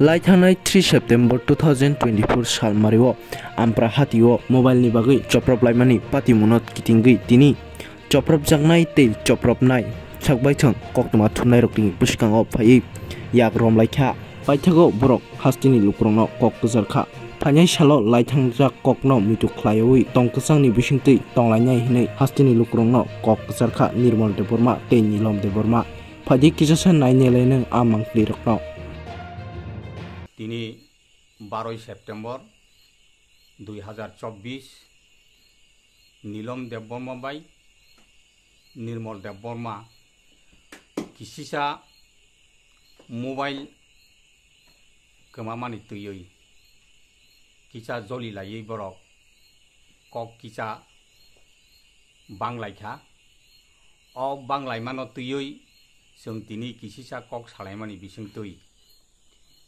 लाइथानाय three September two thousand twenty four साल मारिव आम्प्रा हातिव मोबाइलनि बागै चप्रबलायमानि पातिमुनत किटिंगै तिनि चप्रबजांनाय दै चप्रबनाय साकबायथों कक्टमा थुननाय रक्टिंनि बुसिखाङाव फायै याग रमलायखा बायथागौ बरक हास्टिनि लुक्रंनाव कक गोजारखा थानाय सालाव लाइथांजा ककनाव मिटु ख्लायवै टंकसांनि बिसिंतै टंलायनाय हिनै हास्टिनि लुक्रंनाव कक गोजारखा निर्मल देबरमा दै निलम देबरमा फादि किजासा नायनायलायनो आमांख्लि रक्नाव তিনি বারোই সেপ্টেম্বর দুই হাজার চব্বিশ নীলম দেববর্মা বাই নির্মল দেববর্মা কিসিসা মোবাইল खोमामानि दैयै किचा জলি लायै बरक কক কিচা বাংলাইখা অ বাংলাইমানো दैयै जों दिनै किसिसा কক सालायमानि বিসং दै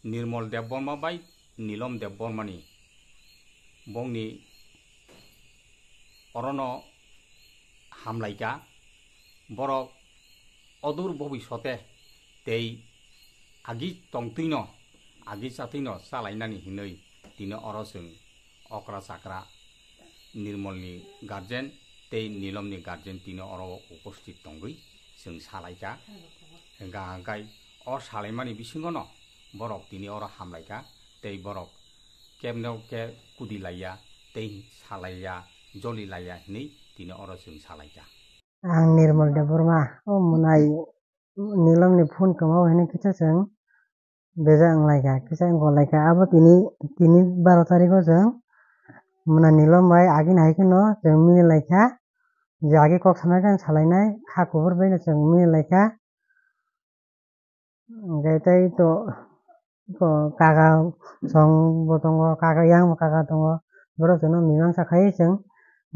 निर्मल देबबर्मा बाय नीलम देबबर्मानि बंनि अरन हामलायगा बर অদূর ভবিষ্যতে তেই আগি টংতৈন আগি সাথৈন সালাইনানি হিনৈ দিন অরসং অকরা সাকরা নির্মলনি গার্জেন তেই নীলমনি গার্জেন দিন অর উপস্থিত দঙ্গই जों सालायगा गाहाय अ सालायमानि बिसिङाव न বৰক তিনি অৰ হামলাইকা তেই বৰক কেমনেওকে কুদি লাইয়া তেই চালাইয়া জ্বলি লাইয়া হিনেই তিনি অৰ চিং চালাইকা আং নিৰ্মল দেৱ অ মোনাই নীলমনি ফোন কমাও হেনে কিছা চং বেজা লাইকা কিছা আং গলাইকা আবো তিনি তিনি বাৰ তাৰিখ চং মোনা নীলম ভাই আগে নাহি কেন চং মিনি লাইকা যে আগে কক সামনে গান চালাইনাই খা খবৰ বাইনে চং মিনি লাইকা গাইতাই তো কাকা চং বতংগ কাকা ইয়াং কাকা তংগ বড় জন মীমাংসা খাই চং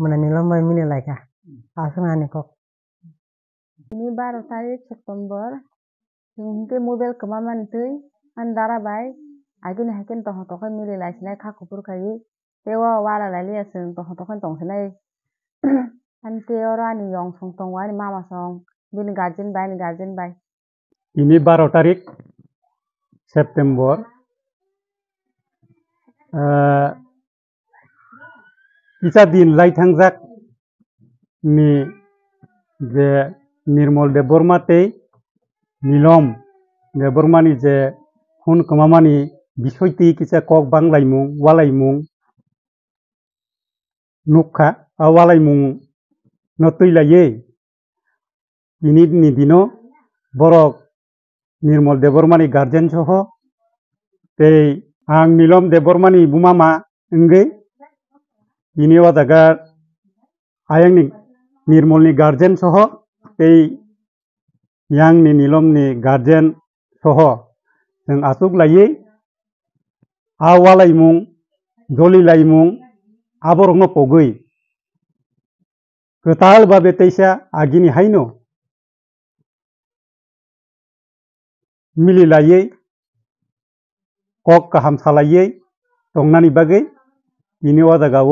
মানে নীলম্বাই মিলে লাইকা আসুন আনি কক তিনি বারো তারিখ সেপ্টেম্বর তুমি মোবাইল কমা মানে তুই মান দাঁড়া বাই আগে না হেকেন তহতকে মিলে লাইছে না খা কুপুর খাই তেও ওয়ালা লাইলি আছে তহতকে তংছে না আন তেও রানি ইয়ং সং তং ওয়ানি মামা সং বিন গার্জেন বাই গার্জেন বাই তিনি বারো তারিখ সেপ্টেম্বর ইচা দিন লাইথাংজাক নি যে নির্মল দেববর্মাতেই নিলম দেববর্মানি যে খুন কমামানি বিষয়টি কিছা কক বাংলাইমুং ওয়ালাইমুং নুখা আওয়ালাইমুং নতৈলাইয়ে ইনি নিদিনো বরক নির্মল দেবরমানি গার্জেন সহ এই আং নীলম দেবরমানি বুমামা ওঙ্গি ইনিও জায়গার আয়ংনি নির্মলনি গার্জেন সহ এই ইয়াংনি নীলমনি গার্জেন সহ जों आसुक लायै आवा लाइमुं जलि लाइमुं आबरंग पगै गोताल बाबे तैसा आगिनि हायनो मिलि लायै कक गाहाम सालायै दंनानि बागै बिनि अजागाव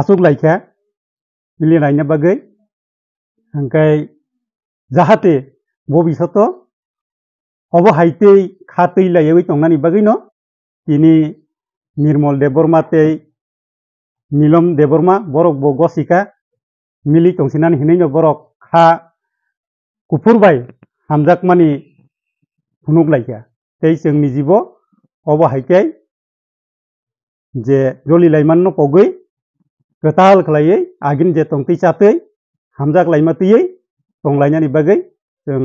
आसुक लायखा मिलिनायनि बागै ओंखाय जाहाथे भबिसत অবহাইতেই খাতেই লাইয়েই টংনানি বাগৈ ন তিনি নির্মল দেববর্মাতেই নিলম দেববর্মা বরক ব গসিকা মিলি টংসিনানি হিনাই বরক খা কুফুরবাই হামজাকমানি हुनुक लाइखा तै जोंनि जिब अबहायखाय जे जलि लाइमान्नो पगै गोताल खालायै आगिन जे टंटै सातै हामजाक लाइमातैयै टंलायनानि बागै जों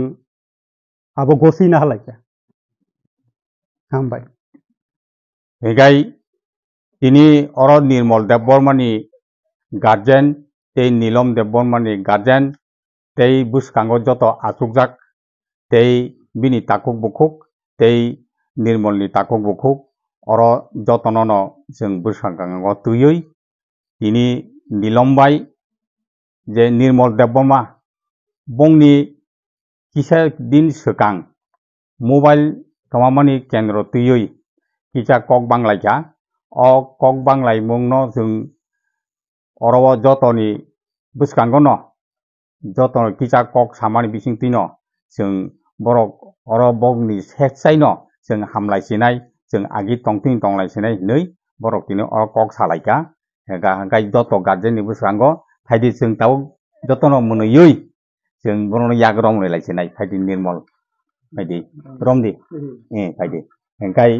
आब' गसैना हालायखा हामबाय হেগাই তিনি অরণ নির্মল দেববর্মানি গার্জেন তেই নীলম দেববর্মানি গার্জেন তেই বুসকাঙ্গত যত আচুকজাক তেই bini takuk bukuk tei nirmol ni takuk bukuk oro jotono no jeng bersangkangan go tuyui ini nilombai je nirmol deboma bongni kisa din sekang mobile tomamani kendro tuyui kisa kok banglai ja o kok banglai mongno jeng oro jotoni buskangono jotono kisa kok samani bising tino jeng borok oro bogni seksaino जों हामलायसिनाय जों आगि टंटिं टंलायसिनाय नै borok tini oro kok salaika gai joto garjen ni bwskango thaidi जों ताव jotono munuyui जों bono yag romlai laisinai thaidi nirmol thaidi romdi e thaidi gai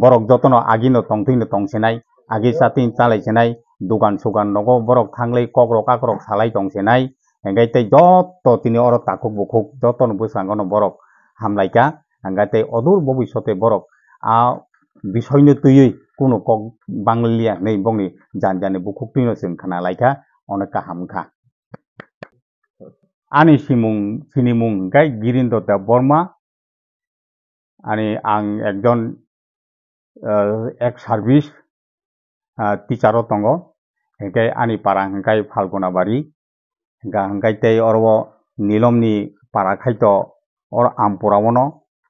borok jotono agino tongting no tongsinai agi satin chalaisinai dogan sogan nogo borok thanglai kok rok akrok salai tongsinai হ্যাঙ্গাইতে যত তিনি or তাকুক বুকুক যত বৈসাঙ্গন বরক হামলাইকা হ্যাঙ্গাইতে অদূর ভবিষ্যতে বরক আ বিষয়নি তুই কোনো cock বাংলিয়া নেই বঙ্গি জান জানে বুকুক তুই খানা লাইকা অনেক হামখা আনি সিমুং সিনিমুং গাই গিরিন্দ্র দেব বর্মা আনি আং একজন এক সার্ভিস টিচারও দङ হেঁকাই আনি পারা হেঁকাই ফাল্গুনাবাৰী গান গাইতে অরব নীলমনি পারা খাইত অর আমপুরাবন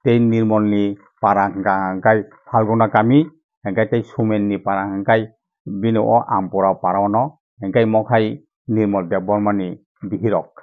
তেই নির্মলনি পারা গাই ফাল্গুনা কামি এঙ্কাই তাই সুমেননি পারা এঙ্কাই বিনো ও আমপুরা পারাবন এঙ্কাই মখাই নির্মল দেব বর্মানি বিহিরক